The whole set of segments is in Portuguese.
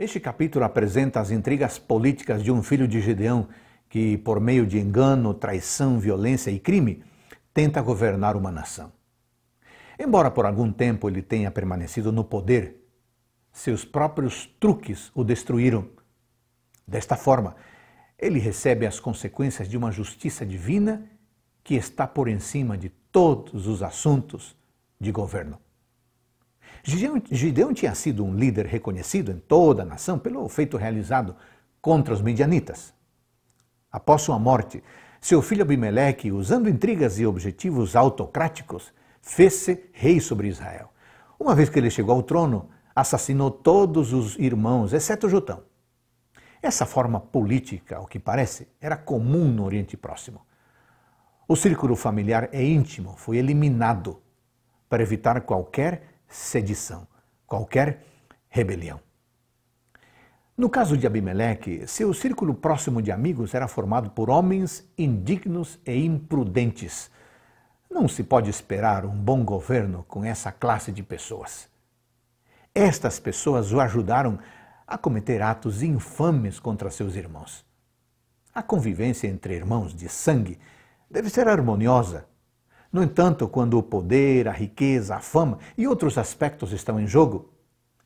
Este capítulo apresenta as intrigas políticas de um filho de Gedeão que, por meio de engano, traição, violência e crime, tenta governar uma nação. Embora por algum tempo ele tenha permanecido no poder, seus próprios truques o destruíram. Desta forma, ele recebe as consequências de uma justiça divina que está por cima de todos os assuntos de governo. Gideão, Gideão tinha sido um líder reconhecido em toda a nação pelo feito realizado contra os midianitas. Após sua morte, seu filho Abimeleque, usando intrigas e objetivos autocráticos, fez-se rei sobre Israel. Uma vez que ele chegou ao trono, assassinou todos os irmãos, exceto Jotão. Essa forma política, ao que parece, era comum no Oriente Próximo. O círculo familiar é íntimo, foi eliminado para evitar qualquer sedição, qualquer rebelião. No caso de Abimeleque, seu círculo próximo de amigos era formado por homens indignos e imprudentes. Não se pode esperar um bom governo com essa classe de pessoas. Estas pessoas o ajudaram a cometer atos infames contra seus irmãos. A convivência entre irmãos de sangue deve ser harmoniosa no entanto, quando o poder, a riqueza, a fama e outros aspectos estão em jogo,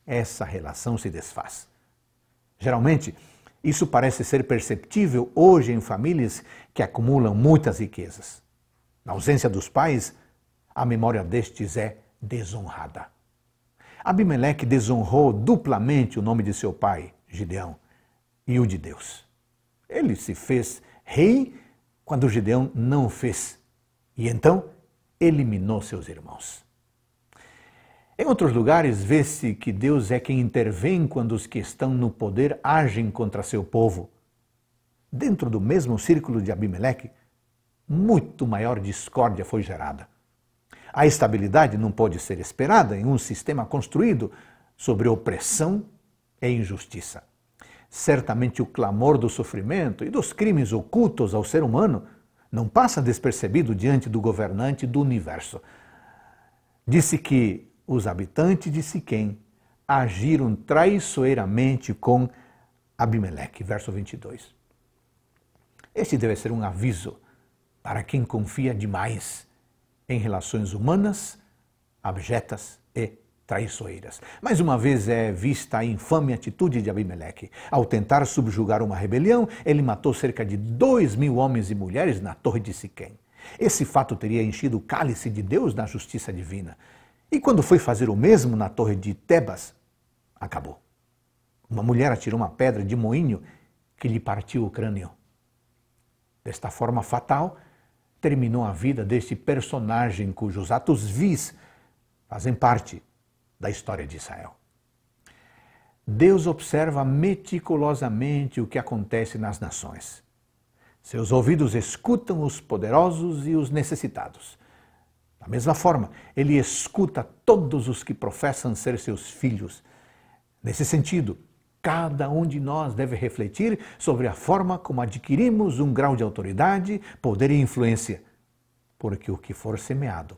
essa relação se desfaz. Geralmente, isso parece ser perceptível hoje em famílias que acumulam muitas riquezas. Na ausência dos pais, a memória destes é desonrada. Abimeleque desonrou duplamente o nome de seu pai, Gideão, e o de Deus. Ele se fez rei quando Gideão não fez. E então eliminou seus irmãos. Em outros lugares, vê-se que Deus é quem intervém quando os que estão no poder agem contra seu povo. Dentro do mesmo círculo de Abimeleque, muito maior discórdia foi gerada. A estabilidade não pode ser esperada em um sistema construído sobre opressão e injustiça. Certamente o clamor do sofrimento e dos crimes ocultos ao ser humano não passa despercebido diante do governante do universo. Disse que os habitantes de Siquém agiram traiçoeiramente com Abimeleque. Verso 22. Este deve ser um aviso para quem confia demais em relações humanas, abjetas e traiçoeiras. Mais uma vez é vista a infame atitude de Abimeleque. Ao tentar subjugar uma rebelião, ele matou cerca de dois mil homens e mulheres na torre de Siquém. Esse fato teria enchido o cálice de Deus na justiça divina. E quando foi fazer o mesmo na torre de Tebas, acabou. Uma mulher atirou uma pedra de moinho que lhe partiu o crânio. Desta forma fatal, terminou a vida deste personagem cujos atos vis fazem parte da história de Israel. Deus observa meticulosamente o que acontece nas nações. Seus ouvidos escutam os poderosos e os necessitados. Da mesma forma, ele escuta todos os que professam ser seus filhos. Nesse sentido, cada um de nós deve refletir sobre a forma como adquirimos um grau de autoridade, poder e influência, porque o que for semeado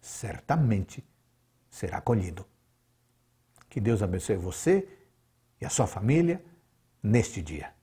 certamente será acolhido. Que Deus abençoe você e a sua família neste dia.